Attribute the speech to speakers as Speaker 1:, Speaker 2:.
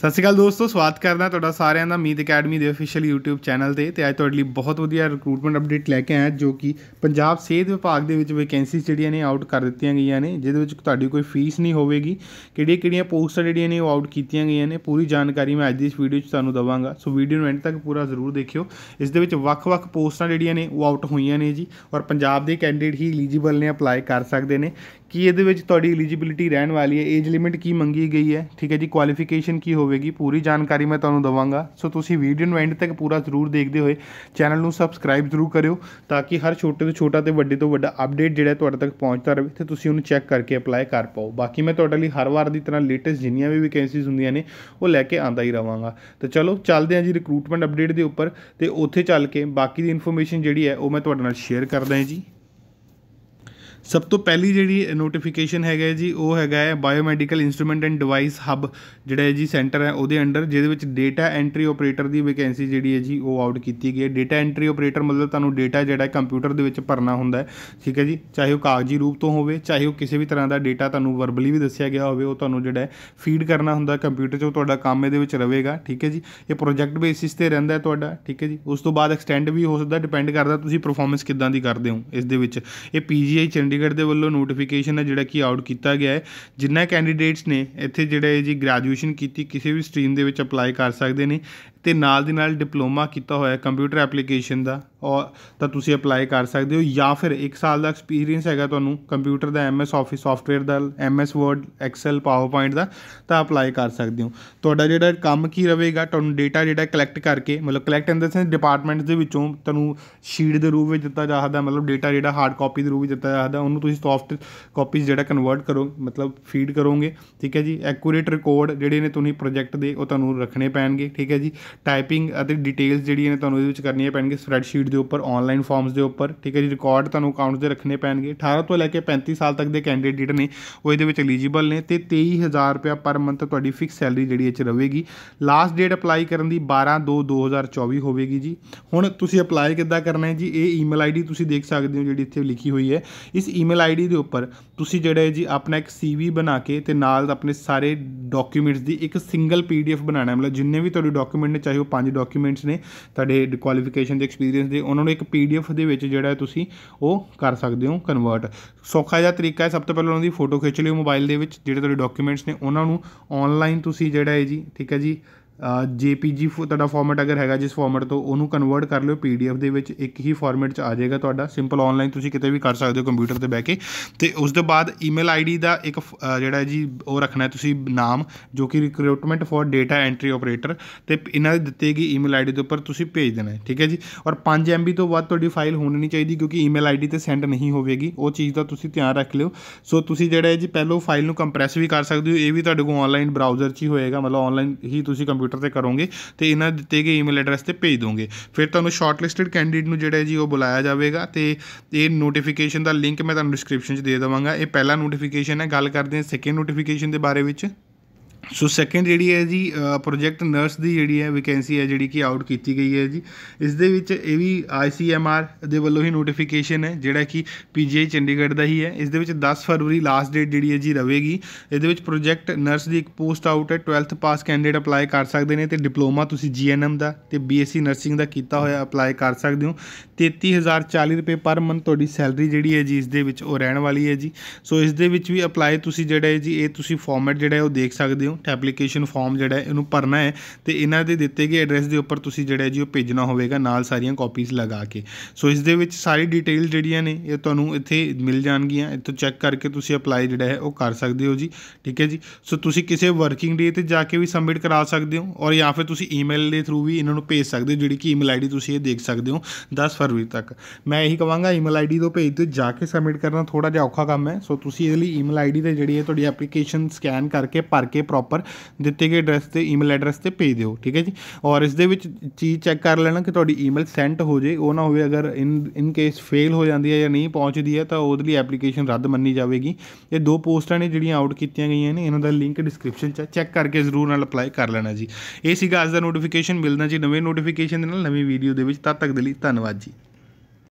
Speaker 1: ਸਤਿ ਸ਼੍ਰੀ ਅਕਾਲ ਦੋਸਤੋ ਸਵਾਗਤ ਕਰਦਾ ਤੁਹਾਡਾ ਸਾਰਿਆਂ ਦਾ ਮੀਤ ਅਕੈਡਮੀ ਦੇ ਅਫੀਸ਼ੀਅਲ YouTube ਚੈਨਲ ਤੇ ਤੇ ਅੱਜ ਤੁਹਾਡੇ ਲਈ ਬਹੁਤ ਵਧੀਆ ਰਿਕਰੂਟਮੈਂਟ ਅਪਡੇਟ ਲੈ ਕੇ ਆਇਆ ਜੋ ਕਿ ਪੰਜਾਬ ਸਿਹਤ ਵਿਭਾਗ ਦੇ ਵਿੱਚ ਵੈਕੈਂਸੀ ਜਿਹੜੀਆਂ ਨੇ ਆਊਟ ਕਰ ਦਿੱਤੀਆਂ ਗਈਆਂ ਨੇ ਜਿਹਦੇ ਵਿੱਚ ਤੁਹਾਡੀ ਕੋਈ ਫੀਸ ਨਹੀਂ ਹੋਵੇਗੀ ਕਿਹੜੀਆਂ ਕਿਹੜੀਆਂ ਪੋਸਟਾਂ ਜਿਹੜੀਆਂ ਨੇ ਉਹ ਆਊਟ ਕੀਤੀਆਂ ਗਈਆਂ ਨੇ ਪੂਰੀ ਜਾਣਕਾਰੀ ਮੈਂ ਅੱਜ ਦੀ ਇਸ ਵੀਡੀਓ 'ਚ ਤੁਹਾਨੂੰ ਦਵਾਂਗਾ ਸੋ ਵੀਡੀਓ ਨੂੰ ਐਂਡ ਤੱਕ ਪੂਰਾ ਜ਼ਰੂਰ ਦੇਖਿਓ ਇਸ ਦੇ ਵਿੱਚ ਵੱਖ-ਵੱਖ ਪੋਸਟਾਂ ਜਿਹੜੀਆਂ ਨੇ ਉਹ ਆਊਟ ਹੋਈਆਂ ਨੇ ਜੀ ਔਰ ਪੰਜਾਬ ਦੇ ਕੈਂਡੀਡੇਟ ਹੀ ਐਲੀਜੀਬਲ ਨੇ ਅਪਲਾਈ ਕਰ ਸਕਦੇ ਨੇ ਕਿ ਇਹਦੇ ਵਿੱਚ ਤੁਹਾਡੀ ਐਲੀਜੀਬਿਲਟੀ ਰਹਿਣ ਵਾਲੀ ਹੈ ਏਜ ਲਿਮਿਟ ਕੀ ਮੰਗੀ ਗਈ ਹੈ ਠੀਕ ਹੈ ਜੀ ਕੁਆਲੀਫਿਕੇਸ਼ਨ ਕੀ ਹੋਵੇਗੀ ਪੂਰੀ ਜਾਣਕਾਰੀ ਮੈਂ ਤੁਹਾਨੂੰ ਦਵਾਂਗਾ ਸੋ ਤੁਸੀਂ ਵੀਡੀਓ ਨੂੰ ਐਂਡ ਤੱਕ ਪੂਰਾ ਜ਼ਰੂਰ ਦੇਖਦੇ ਹੋਏ ਚੈਨਲ ਨੂੰ ਸਬਸਕ੍ਰਾਈਬ ਜ਼ਰੂਰ ਕਰਿਓ ਤਾਂ ਕਿ ਹਰ ਛੋਟੇ ਤੋਂ ਛੋਟਾ ਤੇ ਵੱਡੇ ਤੋਂ ਵੱਡਾ ਅਪਡੇਟ ਜਿਹੜਾ ਤੁਹਾਡੇ ਤੱਕ ਪਹੁੰਚਦਾ ਰਹੇ ਤੇ ਤੁਸੀਂ ਉਹਨੂੰ ਚੈੱਕ ਕਰਕੇ ਅਪਲਾਈ ਕਰ ਪਾਓ ਬਾਕੀ ਮੈਂ ਤੁਹਾਡੇ ਲਈ ਹਰ ਵਾਰ ਦੀ ਤਰ੍ਹਾਂ ਲੇਟੈਸਟ ਜਿੰਨੀਆਂ ਵੀ ਵੈਕੈਂਸੀਜ਼ ਹੁੰਦੀਆਂ ਨੇ ਉਹ ਲੈ ਕੇ ਆਂਦਾ ਹੀ ਰਵਾਂਗਾ ਤੇ ਚਲੋ ਚੱਲਦੇ ਹਾਂ ਜੀ ਰਿਕਰੂਟਮੈਂਟ ਅਪਡੇਟ ਦੇ ਉੱਪਰ ਤੇ ਉੱਥੇ ਚੱਲ ਕੇ ਬਾਕੀ ਦੀ ਇਨਫੋਰਮੇਸ਼ਨ ਜਿਹੜੀ ਹੈ ਉਹ ਮੈਂ ਤੁਹਾਡੇ ਨਾਲ ਸ਼ੇਅਰ ਕਰਦਾ ਹਾਂ ਜੀ ਸਭ ਤੋਂ ਪਹਿਲੀ ਜਿਹੜੀ ਨੋਟੀਫਿਕੇਸ਼ਨ ਹੈਗਾ ਜੀ ਉਹ ਹੈਗਾ ਹੈ biomedical instrument and device hub ਜਿਹੜਾ ਹੈ ਜੀ ਸੈਂਟਰ ਹੈ ਉਹਦੇ ਅੰਡਰ ਜਿਹਦੇ ਵਿੱਚ ਡੇਟਾ ਐਂਟਰੀ ਆਪਰੇਟਰ ਦੀ ਵੈਕੈਂਸੀ ਜਿਹੜੀ ਹੈ ਜੀ ਉਹ ਆਊਟ ਕੀਤੀ ਗਈ ਹੈ ਡੇਟਾ ਐਂਟਰੀ ਆਪਰੇਟਰ ਮਤਲਬ ਤੁਹਾਨੂੰ ਡੇਟਾ ਜਿਹੜਾ ਹੈ ਕੰਪਿਊਟਰ ਦੇ ਵਿੱਚ ਭਰਨਾ ਹੁੰਦਾ ਹੈ ਠੀਕ ਹੈ ਜੀ ਚਾਹੇ ਉਹ ਕਾਗਜ਼ੀ ਰੂਪ ਤੋਂ ਹੋਵੇ ਚਾਹੇ ਉਹ ਕਿਸੇ ਵੀ ਤਰ੍ਹਾਂ ਦਾ ਡੇਟਾ ਤੁਹਾਨੂੰ ਵਰਬਲੀ ਵੀ ਦੱਸਿਆ ਗਿਆ ਹੋਵੇ ਉਹ ਤੁਹਾਨੂੰ ਜਿਹੜਾ ਹੈ ਫੀਡ ਕਰਨਾ ਹੁੰਦਾ ਕੰਪਿਊਟਰ 'ਚ ਉਹ ਤੁਹਾਡਾ ਕੰਮ ਇਹਦੇ ਵਿੱਚ ਰਹੇਗਾ ਠੀਕ ਹੈ ਜੀ ਇਹ ਪ੍ਰੋਜੈਕਟ ਬੇਸਿਸ ਤੇ ਰਹਿੰਦਾ ਹੈ ਤੁਹਾਡਾ ਠੀਕ ਹੈ ਜੀ ਉਸ ਤੋਂ ਬਾਅਦ ਐਕਸਟੈਂਡ ਵੀ ਹੋ ਸਕਦਾ ਡਿਪੈਂਡ ਕਰਦਾ ਤੁਸੀਂ ਪਰਫਾਰਮੈਂਸ ਕਿੱਦਾਂ ਦੀ ਕਰਦੇ ਹੋ ਇਸ ਦੇ ਵਿੱਚ ਇਹ ਪੀਜੀਆਈ ਚੰਡੀ ਚੰਡੀਗੜ੍ਹ ਦੇ ਵੱਲੋਂ ਨੋਟੀਫਿਕੇਸ਼ਨ ਹੈ ਜਿਹੜਾ ਕਿ ਆਊਟ ਕੀਤਾ ਗਿਆ ਹੈ ਜਿੰਨਾ ਕੈਂਡੀਡੇਟਸ ਨੇ ਇੱਥੇ ਜਿਹੜੇ ਜੀ ਗ੍ਰੈਜੂਏਸ਼ਨ ਕੀਤੀ ਕਿਸੇ ਵੀ ਸਟਰੀਮ ਦੇ ਵਿੱਚ ਅਪਲਾਈ ਕਰ ਸਕਦੇ ਨੇ ਤੇ ਨਾਲ ਦੀ ਨਾਲ ਡਿਪਲੋਮਾ ਕੀਤਾ ਹੋਇਆ ਕੰਪਿਊਟਰ ਐਪਲੀਕੇਸ਼ਨ ਦਾ ਔਰ ਤਾਂ ਤੁਸੀਂ ਅਪਲਾਈ ਕਰ ਸਕਦੇ ਹੋ ਜਾਂ ਫਿਰ 1 ਸਾਲ ਦਾ ਐਕਸਪੀਰੀਅੰਸ ਹੈਗਾ ਤੁਹਾਨੂੰ ਕੰਪਿਊਟਰ ਦਾ ਐਮਐਸ ਆਫਿਸ ਸੌਫਟਵੇਅਰ ਦਾ ਐਮਐਸ ਵਰਡ ਐਕਸਲ ਪਾਵਰਪੁਆਇੰਟ ਦਾ ਤਾਂ ਅਪਲਾਈ ਕਰ ਸਕਦੇ ਹੋ ਤੁਹਾਡਾ ਜਿਹੜਾ ਕੰਮ ਕੀ ਰਹੇਗਾ ਤੁਹਾਨੂੰ ਡਾਟਾ ਜਿਹੜਾ ਕਲੈਕਟ ਕਰਕੇ ਮਤਲਬ collect in the sense departments ਦੇ ਵਿੱਚੋਂ ਤੁਹਾਨੂੰ ਸ਼ੀਟ ਦੇ ਰੂਪ ਵਿੱਚ ਦਿੱਤਾ ਜਾ ਮਤਲਬ ਡਾਟਾ ਜਿਹੜਾ ਹਾਰਡ ਕਾਪੀ ਦੇ ਰੂਪ ਵਿੱਚ ਦਿੱਤਾ ਜਾ ਉਹਨੂੰ ਤੁਸੀਂ ਸੌਫਟ ਕਾਪੀ ਜਿਹੜਾ ਕਨਵਰਟ ਕਰੋ ਮਤਲਬ ਫੀਡ ਕਰੋਗੇ ਠੀਕ ਹੈ ਜੀ ਐਕੂਰੇਟ ਰਿਕਾਰਡ ਜਿਹੜੇ ਨੇ ਤੁਹਾਨੂੰ ਪ੍ਰੋਜੈਕਟ ਦੇ ਉਹ ਤੁਹਾਨੂੰ ਰੱਖਣੇ ਪੈਣਗੇ ਠੀਕ ਹੈ ਜੀ ਟਾਈਪਿੰਗ ਅਤੇ ਡਿਟੇਲਸ ਜਿਹੜੀਆਂ ਨੇ ਤੁਹਾਨੂੰ ਇਹਦੇ ਵਿੱਚ ਕਰਨੀਆਂ ਪੈਣਗੇ ਸਪਰੈਡਸ਼ੀਟ ਦੇ ਉੱਪਰ ਆਨਲਾਈਨ ਫਾਰਮਸ ਦੇ ਉੱਪਰ ਠੀਕ ਹੈ ਜੀ ਰਿਕਾਰਡ ਤੁਹਾਨੂੰ ਅਕਾਊਂਟਸ ਦੇ ਰੱਖਣੇ ਪੈਣਗੇ 18 ਤੋਂ ਲੈ ਕੇ 35 ਸਾਲ ਤੱਕ ਦੇ ਕੈਂਡੀਡੇਟ ਨੇ ਉਹ ਇਹਦੇ ਵਿੱਚ ਐਲੀਜੀਬਲ ਨੇ ਤੇ 23000 ਰੁਪਿਆ ਪਰ ਮੰਥ ਤੁਹਾਡੀ ਫਿਕਸ ਸੈਲਰੀ ਜਿਹੜੀ ਇਹ ਚ ਰਹੇਗੀ ਲਾਸਟ ਡੇਟ ਅਪਲਾਈ ਕਰਨ ਦੀ 12 2 2024 ਹੋਵੇਗੀ ਜੀ ਹੁਣ ਤੁਸੀਂ ਅਪਲਾਈ ਕਿੱਦਾਂ ਕਰਨਾ ਹੈ ਜੀ ਇਹ ਈਮੇਲ ਆਈਡੀ ਤੁਸੀਂ ਦੇਖ ਸਕਦੇ ਹੋ ਜਿਹੜੀ ਇੱਥੇ ਲਿਖੀ ਹੋਈ ਹੈ ਇਸ ਈਮੇਲ ਆਈਡੀ ਦੇ ਉੱਪਰ ਤੁਸੀਂ ਜਿਹੜਾ ਹੈ ਜੀ ਆਪਣਾ ਇੱਕ ਸੀਵੀ ਬਣਾ ਕੇ ਤੇ ਨਾਲ ਆਪਣੇ ਸਾਰੇ ਡਾਕੂਮੈਂਟਸ ਦੀ ਇੱਕ ਸਿੰਗਲ ਪੀਡੀਐਫ ਬਣਾਣਾ ਹੈ ਮਤਲਬ ਜਿੰਨੇ ਵੀ ਤੁਹਾਡੇ ਡਾਕੂਮੈਂਟ ਨੇ ਚਾਹੇ ਉਹ ਪੰਜ ਡਾਕੂਮੈਂਟਸ ਨੇ ਤੁਹਾਡੇ ਕੁਆਲੀਫਿਕੇਸ਼ਨ ਦੇ ਐਕਸਪੀਰੀਅੰਸ ਜੇ ਉਹਨਾਂ ਨੂੰ ਇੱਕ ਪੀਡੀਐਫ ਦੇ ਵਿੱਚ ਜਿਹੜਾ ਤੁਸੀਂ ਉਹ ਕਰ ਸਕਦੇ ਹੋ ਕਨਵਰਟ ਸੌਖਾ ਜਿਹਾ ਤਰੀਕਾ ਹੈ ਸਭ ਤੋਂ ਪਹਿਲਾਂ ਉਹਨਾਂ ਦੀ ਫੋਟੋ ਖਿੱਚ ਲਿਓ ਮੋਬਾਈਲ ਦੇ ਵਿੱਚ ਜਿਹੜੇ ਤੁਹਾਡੇ ਡਾਕੂਮੈਂਟਸ ਨੇ ਉਹਨਾਂ ਨੂੰ ਆਨਲਾਈਨ ਤੁਸੀਂ ਜਿਹੜਾ ਹੈ ਜੀ ਠੀਕ ਹੈ ਜੀ ਜੀ ਤੁਹਾਡਾ ਫਾਰਮੈਟ ਅਗਰ ਹੈਗਾ ਜਿਸ ਫਾਰਮੈਟ ਤੋਂ ਉਹਨੂੰ ਕਨਵਰਟ ਕਰ ਲਿਓ ਪੀਡੀਐਫ ਦੇ ਵਿੱਚ ਇੱਕ ਹੀ ਫਾਰਮੈਟ 'ਚ ਆ ਜਾਏਗਾ ਤੁਹਾਡਾ ਸਿੰਪਲ ਆਨਲਾਈਨ ਤੁਸੀਂ ਕਿਤੇ ਵੀ ਕਰ ਸਕਦੇ ਹੋ ਕੰਪਿਊਟਰ ਤੇ ਬਹਿ ਕੇ ਤੇ ਉਸ ਤੋਂ ਬਾਅਦ ਈਮੇਲ ਆਈਡੀ ਦਾ ਇੱਕ ਜਿਹੜਾ ਜੀ ਉਹ ਰੱਖਣਾ ਹੈ ਤੁਸੀਂ ਨਾਮ ਜੋ ਕਿ recruitment for data entry operator ਤੇ ਇਹਨਾਂ ਦੇ ਦਿੱਤੀ ਗਈ ਈਮੇਲ ਆਈਡੀ ਦੇ ਉੱਪਰ ਤੁਸੀਂ ਭੇਜ ਦੇਣਾ ਹੈ ਠੀਕ ਹੈ ਜੀ ਔਰ 5 ਬੀ ਤੋਂ ਵੱਧ ਤੁਹਾਡੀ ਫਾਈਲ ਹੋਣੀ ਨਹੀਂ ਚਾਹੀਦੀ ਕਿਉਂਕਿ ਈਮੇਲ ਆਈਡੀ ਤੇ ਸੈਂਡ ਨਹੀਂ ਹੋਵੇਗੀ ਉਹ ਚੀਜ਼ ਦਾ ਤੁਸੀਂ ਧਿਆਨ ਰੱਖ ਲਿਓ ਸੋ ਤੁਸੀਂ ਜਿਹੜਾ ਹੈ ਜੀ ਪਹਿਲੋ ਫਾਈਲ ਨੂੰ ਕੰਪਰੈਸ ਵੀ ਕਰ ਸਕਦੇ ਹੋ ਇਹ ਵੀ ਤੁਹਾਡੇ ਕੋਲ ਆਨਲਾਈਨ ਬਰਾਊਜ਼ਰ 'ਚ ਹੀ ਹੋਏਗਾ ਮਤਲਬ ਆਨਲਾਈਨ ਹੀ ਤੁਸੀਂ ਕੰਪਿਊਟਰ ਕੰਪਿਊਟਰ ਤੇ ਕਰੋਗੇ ਤੇ ਇਹਨਾਂ ਦਿੱਤੇ ਗਏ ਈਮੇਲ ਐਡਰੈਸ ਤੇ ਭੇਜ ਦੋਗੇ ਫਿਰ ਤੁਹਾਨੂੰ ਸ਼ਾਰਟਲਿਸਟਡ ਕੈਂਡੀਡੇਟ ਨੂੰ ਜਿਹੜਾ ਜੀ ਉਹ ਬੁਲਾਇਆ ਜਾਵੇਗਾ ਤੇ ਇਹ ਨੋਟੀਫਿਕੇਸ਼ਨ ਦਾ ਲਿੰਕ ਮੈਂ ਤੁਹਾਨੂੰ ਡਿਸਕ੍ਰਿਪਸ਼ਨ 'ਚ ਦੇ ਦਵਾਂਗਾ ਇਹ ਪਹਿਲਾ ਨੋਟੀਫਿਕੇਸ਼ਨ ਹੈ ਗੱਲ ਕਰਦੇ ਹਾਂ ਸੈਕਿੰਡ ਨੋਟੀਫਿਕੇਸ਼ਨ ਦੇ ਬਾਰੇ ਵਿੱਚ ਸੋ ਸੈਕੰਡ ਜਿਹੜੀ ਹੈ ਜੀ ਪ੍ਰੋਜੈਕਟ ਨਰਸ ਦੀ ਜਿਹੜੀ ਹੈ ਵੈਕੈਂਸੀ ਹੈ ਜਿਹੜੀ ਕਿ ਆਊਟ ਕੀਤੀ ਗਈ ਹੈ ਜੀ ਇਸ ਦੇ ਵਿੱਚ ਇਹ ਵੀ ਆਈਸੀਐਮਆਰ ਦੇ ਵੱਲੋਂ ਹੀ ਨੋਟੀਫਿਕੇਸ਼ਨ ਹੈ ਜਿਹੜਾ ਕਿ ਪੀਜੀਆਈ ਚੰਡੀਗੜ੍ਹ ਦਾ ਹੀ ਹੈ ਇਸ ਦੇ ਵਿੱਚ 10 ਫਰਵਰੀ ਲਾਸਟ ਡੇਟ ਜਿਹੜੀ ਹੈ ਜੀ ਰਵੇਗੀ ਇਹਦੇ ਵਿੱਚ ਪ੍ਰੋਜੈਕਟ ਨਰਸ ਦੀ ਇੱਕ ਪੋਸਟ ਆਊਟ ਹੈ 12th ਪਾਸ ਕੈਂਡੀਡੇਟ ਅਪਲਾਈ ਕਰ ਸਕਦੇ ਨੇ ਤੇ ਡਿਪਲੋਮਾ ਤੁਸੀਂ ਜੀਐਨਐਮ ਦਾ ਤੇ ਬੀਐਸਸੀ ਨਰਸਿੰਗ ਦਾ ਕੀਤਾ ਹੋਇਆ ਅਪਲਾਈ ਕਰ ਸਕਦੇ ਹੋ 33040 ਰੁਪਏ ਪਰ ਮੰਥ ਤੁਹਾਡੀ ਸੈਲਰੀ ਜਿਹੜੀ ਹੈ ਜੀ ਇਸ ਦੇ ਵਿੱਚ ਉਹ ਰਹਿਣ ਵਾਲੀ ਹੈ ਜੀ ਸੋ ਇਸ ਦੇ ਵਿੱਚ ਵੀ ਅਪਲਾਈ ਤੁਸੀਂ ਜਿਹੜਾ ਹੈ ਜੀ ਇਹ ਤੁਸੀਂ ਫਾਰਮੈਟ ਜਿਹੜਾ ਹੈ ਉਹ ਦੇਖ ਸਕਦੇ ਹੋ ਨੂੰ ਐਪਲੀਕੇਸ਼ਨ ਫਾਰਮ ਜਿਹੜਾ ਹੈ ਇਹਨੂੰ ਭਰਨਾ ਹੈ ਤੇ ਇਹਨਾਂ ਦੇ ਦਿੱਤੇ ਗਏ ਐਡਰੈਸ ਦੇ ਉੱਪਰ ਤੁਸੀਂ ਜਿਹੜਾ ਜੀ ਉਹ ਭੇਜਣਾ ਹੋਵੇਗਾ ਨਾਲ ਸਾਰੀਆਂ ਕਾਪੀਜ਼ ਲਗਾ ਕੇ ਸੋ ਇਸ ਦੇ ਵਿੱਚ ਸਾਰੀ ਡਿਟੇਲ ਜਿਹੜੀਆਂ ਨੇ ਇਹ ਤੁਹਾਨੂੰ ਇੱਥੇ ਮਿਲ ਜਾਣਗੀਆਂ ਇੱਥੋਂ ਚੈੱਕ ਕਰਕੇ ਤੁਸੀਂ ਅਪਲਾਈ ਜਿਹੜਾ ਹੈ ਉਹ ਕਰ ਸਕਦੇ ਹੋ ਜੀ ਠੀਕ ਹੈ ਜੀ ਸੋ ਤੁਸੀਂ ਕਿਸੇ ਵਰਕਿੰਗ ਡੇ ਤੇ ਜਾ ਕੇ ਵੀ ਸਬਮਿਟ ਕਰਾ ਸਕਦੇ ਹੋ ਔਰ ਜਾਂ ਫਿਰ ਤੁਸੀਂ ਈਮੇਲ ਦੇ ਥਰੂ ਵੀ ਇਹਨਾਂ ਨੂੰ ਭੇਜ ਸਕਦੇ ਹੋ ਜਿਹੜੀ ਕਿ ਈਮੇਲ ਆਈਡੀ ਤੁਸੀਂ ਇਹ ਦੇਖ ਸਕਦੇ ਹੋ 10 ਫਰਵਰੀ ਤੱਕ ਮੈਂ ਇਹੀ ਕਹਾਂਗਾ ਈਮੇਲ ਆਈਡੀ ਤੋਂ ਭੇਜ ਦਿਓ ਜਾ ਕੇ ਸਬਮਿਟ ਕਰਨਾ ਥੋੜਾ ਜਿਹਾ ਔਖਾ ਕੰਮ ਹੈ ਸੋ ਤੁਸੀਂ ਇਹਦੇ ਲਈ ਈਮੇਲ ਆਈਡੀ ਤੇ ਜਿਹੜੀ ਹੈ ਤੁਹਾਡੀ ਐਪਲੀਕੇਸ਼ਨ ਸਕੈਨ ਕਰਕੇ ਭਰ ਕੇ ਪ੍ਰੋਪਰ ਦਿੱਤੇ ਗਏ ਐਡਰੈਸ ਤੇ ਈਮੇਲ ਐਡਰੈਸ ਤੇ ਭੇਜ ਦਿਓ ਠੀਕ ਹੈ ਜੀ ਔਰ ਇਸ ਦੇ ਵਿੱਚ ਚੀਜ਼ ਚੈੱਕ ਕਰ ਲੈਣਾ ਕਿ ਤੁਹਾਡੀ ਈਮੇਲ ਸੈਂਟ ਹੋ ਜੇ ਉਹ ਨਾ ਹੋਵੇ ਅਗਰ ਇਨ ਇਨ ਕੇਸ ਫੇਲ ਹੋ ਜਾਂਦੀ ਹੈ ਜਾਂ ਨਹੀਂ ਪਹੁੰਚਦੀ ਹੈ ਤਾਂ ਉਹਦੇ ਲਈ ਐਪਲੀਕੇਸ਼ਨ ਰੱਦ ਮੰਨੀ ਜਾਵੇਗੀ ਇਹ ਦੋ ਪੋਸਟਾਂ ਨੇ ਜਿਹੜੀਆਂ ਆਊਟ ਕੀਤੀਆਂ ਗਈਆਂ ਨੇ ਇਹਨਾਂ ਦਾ ਲਿੰਕ ਡਿਸਕ੍ਰਿਪਸ਼ਨ 'ਚ ਚੈੱਕ ਕਰਕੇ ਜ਼ਰੂਰ ਨਾਲ ਅਪਲਾਈ ਕਰ ਲੈਣਾ ਜੀ ਇਹ ਸੀਗਾ ਅੱਜ ਦਾ ਨੋਟੀਫਿਕੇਸ਼ਨ ਮਿਲਣਾ ਜੀ ਨਵੇਂ ਨੋਟੀਫਿਕੇਸ਼ਨ ਦੇ ਨਾਲ ਨਵੀਂ ਵੀਡੀਓ ਦੇ ਵਿੱਚ ਤਦ ਤੱਕ ਦੇ ਲਈ ਧੰਨਵਾਦ ਜੀ